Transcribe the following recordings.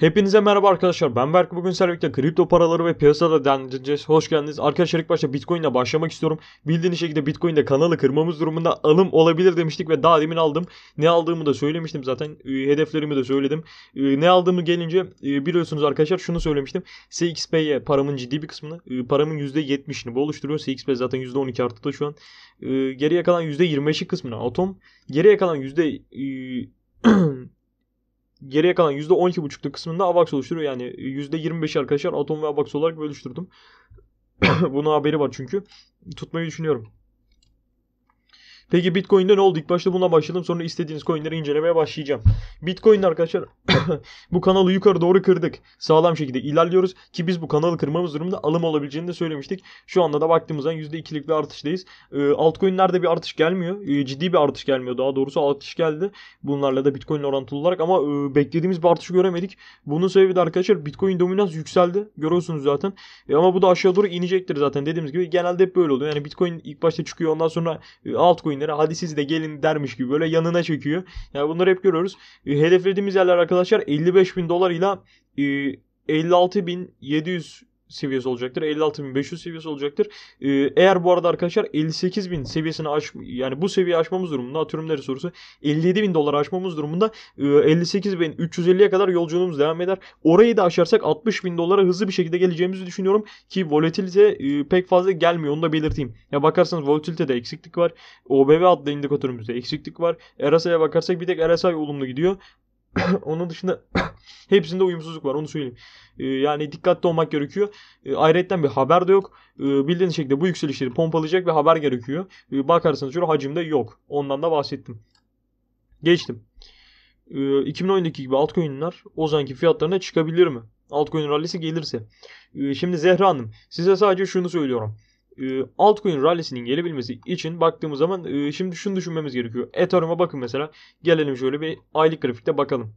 Hepinize merhaba arkadaşlar. Ben Berk. Bugün sizlerle kripto paraları ve piyasada deneyeceğiz. Hoş geldiniz. Arkadaşlar ilk başta Bitcoin ile başlamak istiyorum. Bildiğiniz şekilde Bitcoin Bitcoin'de kanalı kırmamız durumunda alım olabilir demiştik ve daha demin aldım. Ne aldığımı da söylemiştim zaten. Hedeflerimi de söyledim. Ne aldığımı gelince biliyorsunuz arkadaşlar şunu söylemiştim. CXP'ye paramın ciddi bir kısmını, paramın %70'ini bu oluşturuyor. CXP zaten %12 arttı da şu an. Geriye kalan %25'lik kısmını Atom. Geriye kalan geriye kalan %12.5'luk kısmında AVAX oluşturuyor. Yani %25'i arkadaşlar Atom ve AVAX olarak bölüştürdüm. Bunun haberi var çünkü. Tutmayı düşünüyorum. Peki Bitcoin'de ne oldu? İlk başta bununla başladım. Sonra istediğiniz coinleri incelemeye başlayacağım. Bitcoin arkadaşlar bu kanalı yukarı doğru kırdık. Sağlam şekilde ilerliyoruz ki biz bu kanalı kırmamız durumunda alım olabileceğini de söylemiştik. Şu anda da baktığımızdan %2'lik bir artıştayız. E, altcoin'lerde bir artış gelmiyor. Ee, ciddi bir artış gelmiyor. Daha doğrusu artış geldi. Bunlarla da Bitcoin orantılı olarak ama e, beklediğimiz bir artışı göremedik. Bunun sebebi de arkadaşlar Bitcoin dominans yükseldi. Görüyorsunuz zaten. E, ama bu da aşağı doğru inecektir zaten. Dediğimiz gibi genelde hep böyle oluyor. Yani Bitcoin ilk başta çıkıyor ondan sonra e, altcoin lira hadi siz de gelin dermiş gibi böyle yanına çekiyor. Yani bunları hep görüyoruz. E, hedeflediğimiz yerler arkadaşlar 55 bin dolar ile 56.700 seviyesi olacaktır. 56.500 seviyesi olacaktır. Ee, eğer bu arada arkadaşlar 58.000 seviyesini aş yani bu seviye aşmamız durumunda atıyorum neresi sorusu 57.000 dolar aşmamız durumunda e, 58.350'ye kadar yolculuğumuz devam eder. Orayı da aşarsak 60.000 dolara hızlı bir şekilde geleceğimizi düşünüyorum ki volatilite e, pek fazla gelmiyor onu da belirteyim. Ya bakarsanız volatilitede eksiklik var. OBV adlı indikatörümüzde eksiklik var. E RSI'ye bakarsak bir tek RSI olumlu gidiyor. Onun dışında hepsinde uyumsuzluk var onu söyleyeyim. Ee, yani dikkatli olmak gerekiyor. Ee, ayrıca bir haber de yok. Ee, bildiğiniz şekilde bu yükselişleri pompalayacak bir haber gerekiyor. Ee, bakarsanız şöyle hacimde yok. Ondan da bahsettim. Geçtim. 2010'daki gibi altcoin'ler o zamanki fiyatlarına çıkabilir mi? Altcoin rallisi gelirse. şimdi Zehra Hanım size sadece şunu söylüyorum. Ee, altcoin rallisinin gelebilmesi için baktığımız zaman e, şimdi şunu düşünmemiz gerekiyor. Ethereum'a bakın mesela. Gelelim şöyle bir aylık grafikte bakalım.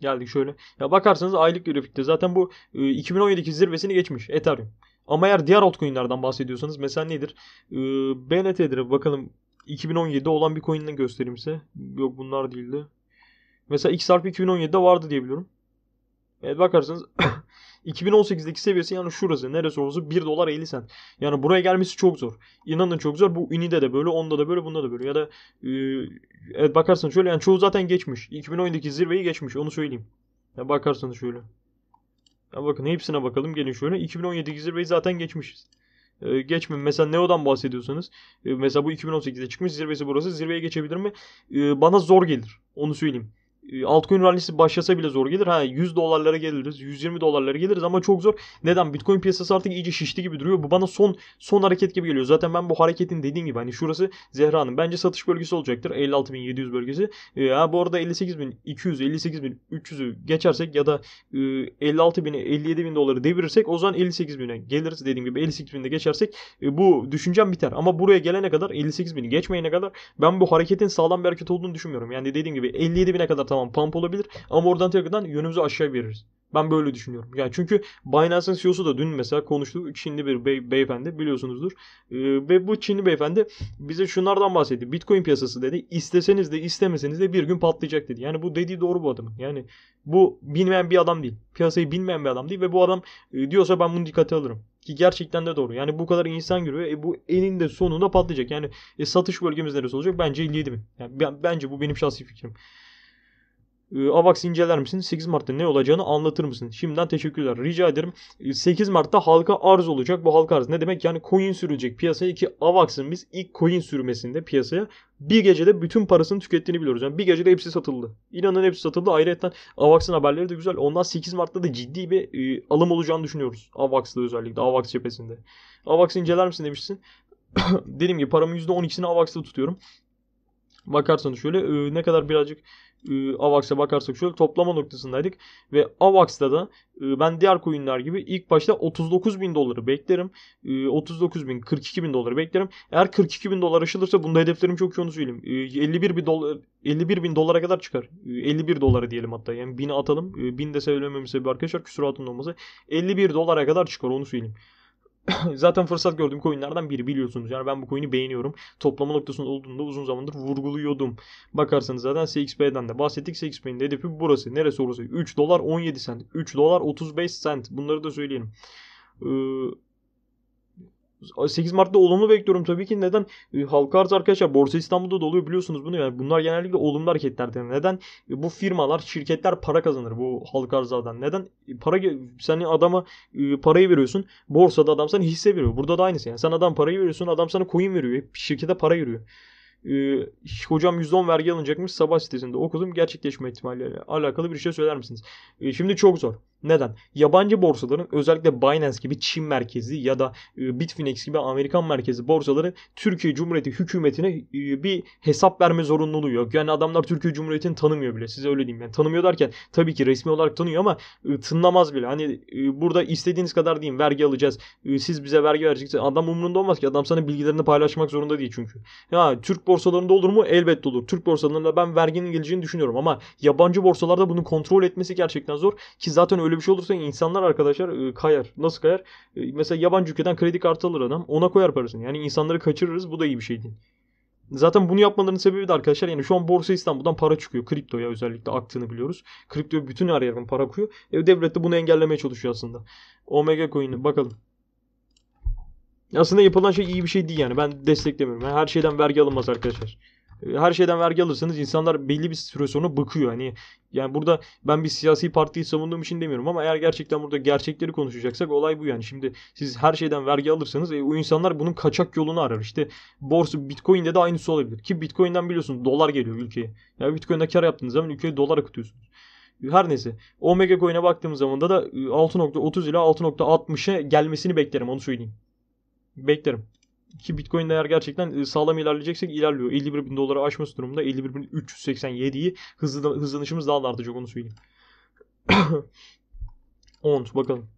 Geldik şöyle. Ya bakarsanız aylık grafikte zaten bu 2017 e, zirvesini geçmiş Ethereum. Ama eğer diğer altcoin'lerden bahsediyorsanız mesela nedir? E, BNT'dir bakalım 2017'de olan bir coin'ini göstereyim size. Yok bunlar değildi. Mesela XRP 2017'de vardı diye biliyorum. Evet bakarsanız 2018'deki seviyesi yani şurası. Neresi orası? 1 dolar 50 sent. Yani buraya gelmesi çok zor. İnanın çok zor. Bu inide de böyle, onda da böyle, bunda da böyle. Ya da e, evet bakarsan şöyle yani çoğu zaten geçmiş. 2010'daki zirveyi geçmiş. Onu söyleyeyim. Ya bakarsan şöyle. Ya bakın hepsine bakalım. Gelin şöyle. 2017'deki zirveyi zaten geçmişiz. Ee, geçme. Mesela Neo'dan bahsediyorsanız. E, mesela bu 2018'de çıkmış. Zirvesi burası. Zirveye geçebilir mi? E, bana zor gelir. Onu söyleyeyim. Ee, altcoin rallisi başlasa bile zor gelir. Ha 100 dolarlara geliriz, 120 dolarlara geliriz ama çok zor. Neden? Bitcoin piyasası artık iyice şişti gibi duruyor. Bu bana son son hareket gibi geliyor. Zaten ben bu hareketin dediğim gibi hani şurası Zehra'nın bence satış bölgesi olacaktır. 56.700 bölgesi. E, ha bu arada 58.200, 58.300'ü geçersek ya da e, 56.000'e 57.000 doları devirirsek o zaman 58.000'e geliriz. Dediğim gibi 58.000'de geçersek e, bu düşüncem biter. Ama buraya gelene kadar 58.000'i geçmeyene kadar ben bu hareketin sağlam bir hareket olduğunu düşünmüyorum. Yani dediğim gibi 57.000'e kadar Tamam pump olabilir ama oradan tekrardan yönümüzü aşağı veririz. Ben böyle düşünüyorum. Yani çünkü Binance'ın CEO'su da dün mesela konuştu. Çinli bir bey, beyefendi biliyorsunuzdur. Ee, ve bu Çinli beyefendi bize şunlardan bahsetti. Bitcoin piyasası dedi. İsteseniz de istemeseniz de bir gün patlayacak dedi. Yani bu dediği doğru bu adamın. Yani bu bilmeyen bir adam değil. Piyasayı bilmeyen bir adam değil ve bu adam e, diyorsa ben bunu dikkate alırım. Ki gerçekten de doğru. Yani bu kadar insan görüyor. E, bu elinde sonunda patlayacak. Yani e, satış bölgemiz neresi olacak? Bence 57 bin. Yani bence bu benim şahsi fikrim. Ee, AVAX inceler misin? 8 Mart'ta ne olacağını anlatır mısın? Şimdiden teşekkürler. Rica ederim. 8 ee, Mart'ta halka arz olacak. Bu halka arz ne demek? Yani coin sürecek piyasaya ki AVAX'ın biz ilk coin sürmesinde piyasaya bir gecede bütün parasını tükettiğini biliyoruz. Yani bir gecede hepsi satıldı. İnanın hepsi satıldı. Ayrıca AVAX'ın haberleri de güzel. Ondan 8 Mart'ta da ciddi bir e, alım olacağını düşünüyoruz. AVAX'da özellikle. AVAX cephesinde. AVAX inceler misin demişsin. Dediğim gibi paramın %12'sini AVAX'ta tutuyorum. Bakarsanız şöyle e, ne kadar birazcık e, AVAX'a bakarsak şöyle toplama noktasındaydık. Ve AVAX'ta da e, ben diğer coinler gibi ilk başta 39 bin doları beklerim. E, ee, 39 bin 42 bin doları beklerim. Eğer 42 bin dolar aşılırsa bunda hedeflerim çok yoğun söyleyeyim. E, ee, 51 bin dolar 51 bin dolara kadar çıkar. 51 dolara diyelim hatta. Yani 1000'e atalım. E, 1000 de söylememin sebebi arkadaşlar küsuratının olması. 51 dolara kadar çıkar onu söyleyeyim. zaten fırsat gördüğüm coinlerden biri biliyorsunuz. Yani ben bu coin'i beğeniyorum. Toplama noktasında olduğunda uzun zamandır vurguluyordum. Bakarsanız zaten CXP'den de bahsettik. CXP'nin hedefi burası. Neresi orası? 3 dolar 17 sent. 3 dolar 35 sent. Bunları da söyleyelim. Ee, 8 Mart'ta olumlu bekliyorum tabii ki. Neden? E, halka arz arkadaşlar Borsa İstanbul'da da oluyor biliyorsunuz bunu. Yani bunlar genellikle olumlu hareketlerden. Neden? E, bu firmalar, şirketler para kazanır bu halka arzadan. Neden? E, para sen adama e, parayı veriyorsun. Borsada adam sana hisse veriyor. Burada da aynısı. Yani sen adam parayı veriyorsun, adam sana coin veriyor. şirkete para giriyor. e, hocam %10 vergi alınacakmış sabah sitesinde okudum gerçekleşme ihtimalleriyle alakalı bir şey söyler misiniz? E, şimdi çok zor. Neden? Yabancı borsaların özellikle Binance gibi Çin merkezi ya da e, Bitfinex gibi Amerikan merkezi borsaları Türkiye Cumhuriyeti hükümetine e, bir hesap verme zorunluluğu yok. Yani adamlar Türkiye Cumhuriyeti'ni tanımıyor bile. Size öyle diyeyim. Yani tanımıyor derken tabii ki resmi olarak tanıyor ama e, tınlamaz bile. Hani burada istediğiniz kadar diyeyim vergi alacağız. Siz bize vergi vereceksiniz. Adam umurunda olmaz ki. Adam sana bilgilerini paylaşmak zorunda değil çünkü. Ya Türk borsalarında olur mu? Elbette olur. Türk borsalarında ben verginin geleceğini düşünüyorum ama yabancı borsalarda bunu kontrol etmesi gerçekten zor ki zaten öyle böyle bir şey olursa insanlar arkadaşlar e, kayar. Nasıl kayar? E, mesela yabancı ülkeden kredi kartı alır adam. Ona koyar parasını. Yani insanları kaçırırız. Bu da iyi bir şey değil. Zaten bunu yapmalarının sebebi de arkadaşlar yani şu an Borsa İstanbul'dan para çıkıyor. Kriptoya özellikle aktığını biliyoruz. Kriptoya bütün her yerden para akıyor. E, devlet de bunu engellemeye çalışıyor aslında. Omega Coin'i bakalım. Aslında yapılan şey iyi bir şey değil yani. Ben desteklemiyorum. Yani her şeyden vergi alınmaz arkadaşlar her şeyden vergi alırsanız insanlar belli bir süre sonra bıkıyor. Hani yani burada ben bir siyasi partiyi savunduğum için demiyorum ama eğer gerçekten burada gerçekleri konuşacaksak olay bu yani. Şimdi siz her şeyden vergi alırsanız e, o insanlar bunun kaçak yolunu arar. İşte borsa Bitcoin'de de aynısı olabilir. Ki Bitcoin'den biliyorsun dolar geliyor ülkeye. Yani Bitcoin'de kar yaptığınız zaman ülkeye dolar akıtıyorsunuz. Her neyse. Omega Coin'e baktığımız zaman da 6.30 e, ile 6.60'a gelmesini beklerim onu söyleyeyim. Beklerim ki Bitcoin değer gerçekten e, sağlam ilerleyeceksek ilerliyor. 51 bin dolara aşması durumunda 51 bin 387'yi hızlanışımız daha da artacak onu söyleyeyim. Ont bakalım.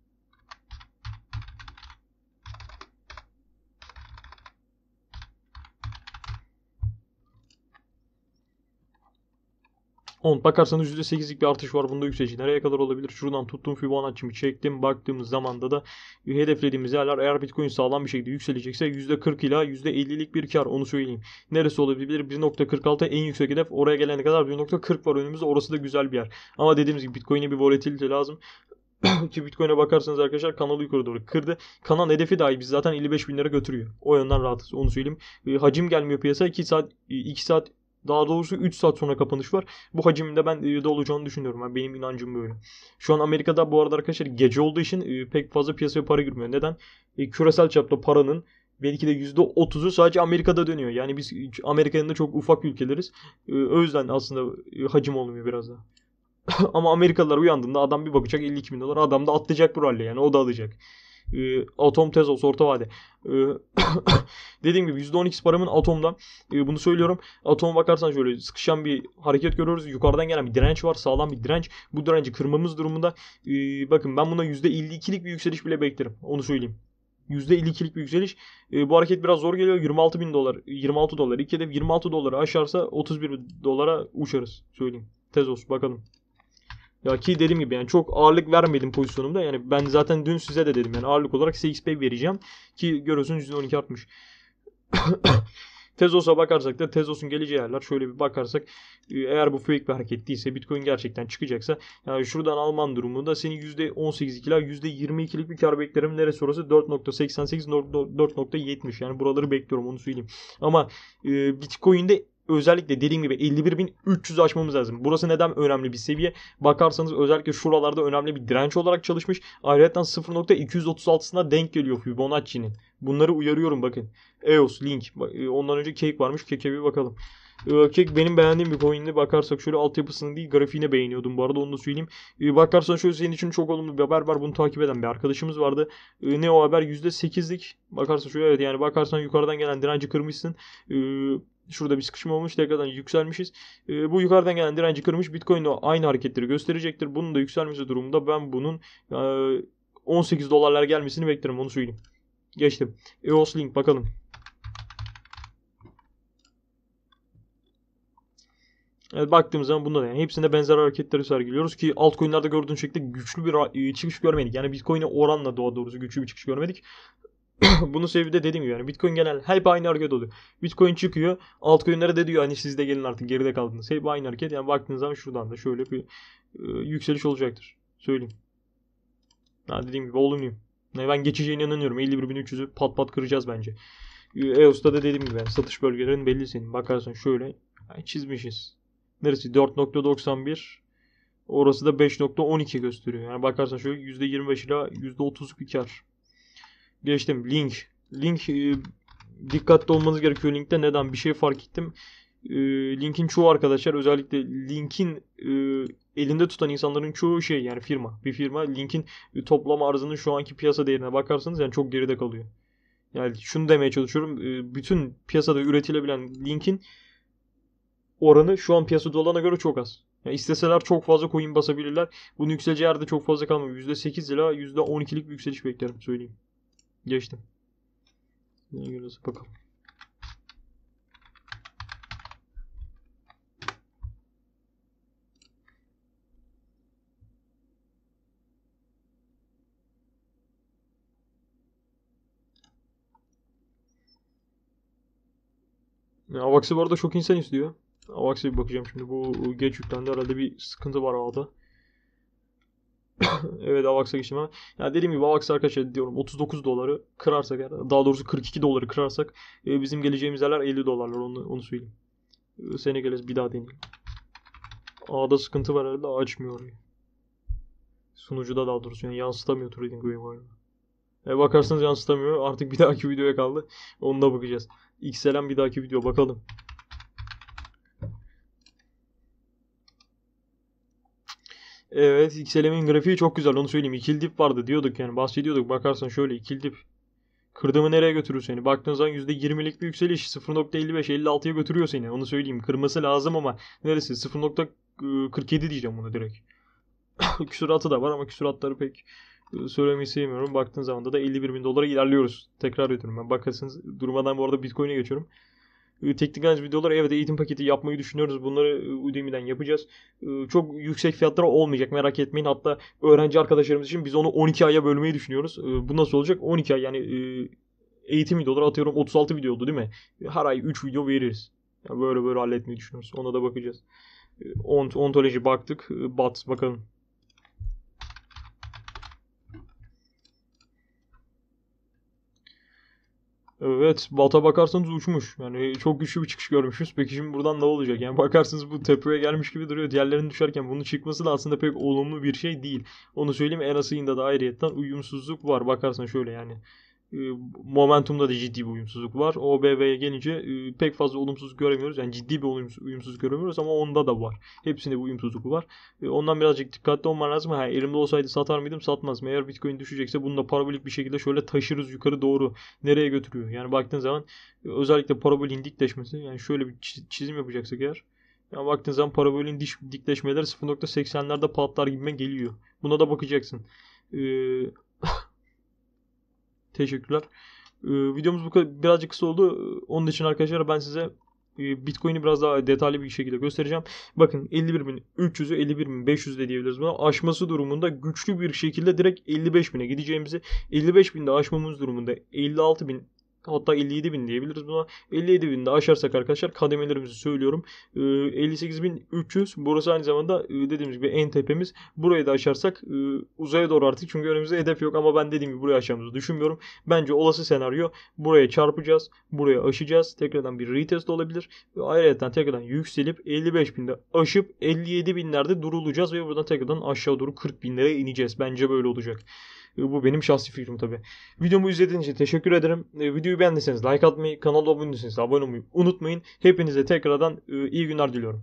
10. Bakarsanız %8'lik bir artış var. Bunda yükseliş nereye kadar olabilir? Şuradan tuttum Fibonacci'mi çektim. Baktığımız zamanda da hedeflediğimiz yerler eğer Bitcoin sağlam bir şekilde yükselecekse %40 ila %50'lik bir kar. Onu söyleyeyim. Neresi olabilir? 1.46 en yüksek hedef. Oraya gelene kadar 1.40 var önümüzde. Orası da güzel bir yer. Ama dediğimiz gibi Bitcoin'e bir volatilite lazım ki Bitcoin'e bakarsanız arkadaşlar kanalı yukarı doğru kırdı. Kanal hedefi dahi biz zaten 55 bin lira götürüyor. O yönden rahatız onu söyleyeyim. Ee, hacim gelmiyor piyasaya 2 saat 2 saat daha doğrusu 3 saat sonra kapanış var. Bu hacimde ben de olacağını düşünüyorum. Yani benim inancım böyle. Şu an Amerika'da bu arada arkadaşlar gece olduğu için e, pek fazla piyasaya para girmiyor. Neden? E, küresel çapta paranın belki de %30'u sadece Amerika'da dönüyor. Yani biz Amerika'nın da çok ufak ülkeleriz. E, o yüzden aslında hacim olmuyor biraz da. Ama Amerikalılar uyandığında adam bir bakacak 52 bin dolar. Adam da atlayacak bu rally yani o da alacak. Ee, atom Tezos orta vade. Ee, dediğim gibi %12 paramın Atom'da. E, bunu söylüyorum. atom bakarsan şöyle sıkışan bir hareket görüyoruz. Yukarıdan gelen bir direnç var. Sağlam bir direnç. Bu direnci kırmamız durumunda bakın ben buna %52'lik bir yükseliş bile beklerim. Onu söyleyeyim. %52'lik bir yükseliş. E, bu hareket biraz zor geliyor. 26 bin dolar, 26 dolar. İlk hedef 26 doları aşarsa 31 dolara uçarız. Söyleyeyim. Tezos bakalım. Ya ki dediğim gibi yani çok ağırlık vermedim pozisyonumda. Yani ben zaten dün size de dedim yani ağırlık olarak CXP vereceğim. Ki görüyorsunuz %12 artmış. Tezos'a bakarsak da Tezos'un geleceği yerler şöyle bir bakarsak e, eğer bu fake bir hareket değilse Bitcoin gerçekten çıkacaksa yani şuradan Alman durumunda senin %18'lik ila %22'lik bir kar beklerim neresi orası 4.88 4.70 yani buraları bekliyorum onu söyleyeyim. Ama e, Bitcoin'de özellikle dediğim gibi 51.300 açmamız lazım. Burası neden önemli bir seviye? Bakarsanız özellikle şuralarda önemli bir direnç olarak çalışmış. Ayrıca 0.236'sına denk geliyor Fibonacci'nin. Bunları uyarıyorum bakın. EOS, Link. E, ondan önce Cake varmış. Cake'e bir bakalım. E, Cake benim beğendiğim bir coin'de bakarsak şöyle altyapısını değil grafiğine beğeniyordum bu arada onu da söyleyeyim. E, bakarsan şöyle senin için çok olumlu bir haber var bunu takip eden bir arkadaşımız vardı. Ne o haber %8'lik bakarsan şöyle evet yani bakarsan yukarıdan gelen direnci kırmışsın. Şurada bir sıkışma olmuş tekrardan yükselmişiz. E, bu yukarıdan gelen direnci kırmış. Bitcoin de aynı hareketleri gösterecektir. Bunun da yükselmesi durumunda ben bunun e, 18 dolarlar gelmesini beklerim onu söyleyeyim. Geçtim. EOS Link bakalım. Evet, baktığımız zaman bunda da yani hepsinde benzer hareketleri sergiliyoruz ki altcoin'lerde gördüğünüz şekilde güçlü bir e, çıkış görmedik. Yani Bitcoin'e oranla doğa doğrusu güçlü bir çıkış görmedik. Bunu sebebi de dediğim gibi yani Bitcoin genel hep aynı hareket oluyor. Bitcoin çıkıyor. Altcoin'lere de diyor hani siz de gelin artık geride kaldınız. Hep aynı hareket. Yani baktığınız zaman şuradan da şöyle bir e, yükseliş olacaktır. Söyleyeyim. Ha, dediğim gibi olumluyum. ben geçeceğine inanıyorum. 51.300'ü pat pat kıracağız bence. EOS'ta e da dediğim gibi yani satış bölgelerin belli senin. Bakarsan şöyle çizmişiz. Neresi? 4.91 Orası da 5.12 gösteriyor. Yani bakarsan şöyle %25 ile %30'luk bir kar. Geçtim. Link. Link e, dikkatli olmanız gerekiyor linkte. Neden? Bir şey fark ettim. E, linkin çoğu arkadaşlar özellikle linkin e, elinde tutan insanların çoğu şey yani firma. Bir firma linkin e, toplam arzının şu anki piyasa değerine bakarsanız yani çok geride kalıyor. Yani şunu demeye çalışıyorum. E, bütün piyasada üretilebilen linkin oranı şu an piyasada olana göre çok az. Yani isteseler çok fazla coin basabilirler. Bunun yükseleceği yerde çok fazla kalmıyor. %8 ila %12'lik bir yükseliş beklerim söyleyeyim. Geçtim. Ne göre bakalım. Avax'ı bu arada çok insan istiyor. Avax'a bir bakacağım şimdi. Bu geç yüklendi herhalde bir sıkıntı var ağda. evet Avax'a geçeyim ama Ya dediğim gibi Avax arkadaşlar diyorum 39 doları kırarsak ya daha doğrusu 42 doları kırarsak e, bizim geleceğimiz yerler 50 dolarlar onu, onu söyleyeyim. E, sene geliriz bir daha deneyelim. A'da sıkıntı var herhalde açmıyor Sunucuda daha doğrusu yani yansıtamıyor Trading View var. E, bakarsanız yansıtamıyor. Artık bir dahaki videoya kaldı. Onu da bakacağız. XLM bir dahaki video bakalım. Evet XLM'in grafiği çok güzel onu söyleyeyim. İkili dip vardı diyorduk yani bahsediyorduk. Bakarsan şöyle ikili dip. Kırdımı nereye götürür seni? Baktığın zaman %20'lik bir yükseliş 0.55-56'ya götürüyor seni. Onu söyleyeyim. Kırması lazım ama neresi? 0.47 diyeceğim buna direkt. küsuratı da var ama küsuratları pek e, söylemeyi sevmiyorum. Baktığın zaman da 51 bin dolara ilerliyoruz. Tekrar ediyorum ben. Bakarsınız durmadan bu arada Bitcoin'e geçiyorum. Ee, teknik analiz videoları evet eğitim paketi yapmayı düşünüyoruz. Bunları e, Udemy'den yapacağız. Ee, çok yüksek fiyatlara olmayacak merak etmeyin. Hatta öğrenci arkadaşlarımız için biz onu 12 aya bölmeyi düşünüyoruz. Ee, bu nasıl olacak? 12 ay yani e, eğitim videoları atıyorum 36 video oldu değil mi? Her ay 3 video veririz. Yani böyle böyle halletmeyi düşünüyoruz. Ona da bakacağız. Ont ontoloji baktık. Bat bakalım. Evet bata bakarsanız uçmuş. Yani çok güçlü bir çıkış görmüşüz. Peki şimdi buradan ne olacak? Yani bakarsanız bu tepeye gelmiş gibi duruyor. Diğerlerinin düşerken bunun çıkması da aslında pek olumlu bir şey değil. Onu söyleyeyim en asıyında da ayrıyetten uyumsuzluk var. Bakarsan şöyle yani ee, momentum'da da ciddi bir uyumsuzluk var. OBV'ye gelince e, pek fazla olumsuz göremiyoruz. Yani ciddi bir uyumsuzluk göremiyoruz ama onda da var. Hepsinde bu uyumsuzluk var. E, ondan birazcık dikkatli olman lazım. Ha, elimde olsaydı satar mıydım? Satmaz. Eğer Bitcoin düşecekse bunu da parabolik bir şekilde şöyle taşırız yukarı doğru. Nereye götürüyor? Yani baktığın zaman e, özellikle parabolin dikleşmesi. Yani şöyle bir çizim yapacaksak eğer. Yani baktığın zaman parabolin diş, dikleşmeleri 0.80'lerde patlar gibime geliyor. Buna da bakacaksın. Ee, Teşekkürler. Ee, videomuz bu kadar birazcık kısa oldu. Ee, onun için arkadaşlar ben size e, Bitcoin'i biraz daha detaylı bir şekilde göstereceğim. Bakın 51.300'ü 51.500 de diyebiliriz buna. Aşması durumunda güçlü bir şekilde direkt 55.000'e gideceğimizi 55.000'de aşmamız durumunda 56.000 Hatta 57 bin diyebiliriz buna. 57 binde aşarsak arkadaşlar kademelerimizi söylüyorum. 58.300 ee, burası aynı zamanda e, dediğimiz gibi en tepemiz. Burayı da aşarsak e, uzaya doğru artık çünkü önümüzde hedef yok ama ben dediğim gibi burayı aşacağımızı düşünmüyorum. Bence olası senaryo buraya çarpacağız. Buraya aşacağız. Tekrardan bir retest olabilir. Ayrıca tekrardan yükselip 55 binde aşıp 57 binlerde durulacağız ve buradan tekrardan aşağı doğru 40 binlere ineceğiz. Bence böyle olacak. Bu benim şahsi fikrim tabi. Videomu izlediğiniz için teşekkür ederim. E, videoyu beğendiyseniz like atmayı, kanala abone abone olmayı unutmayın. Hepinize tekrardan e, iyi günler diliyorum.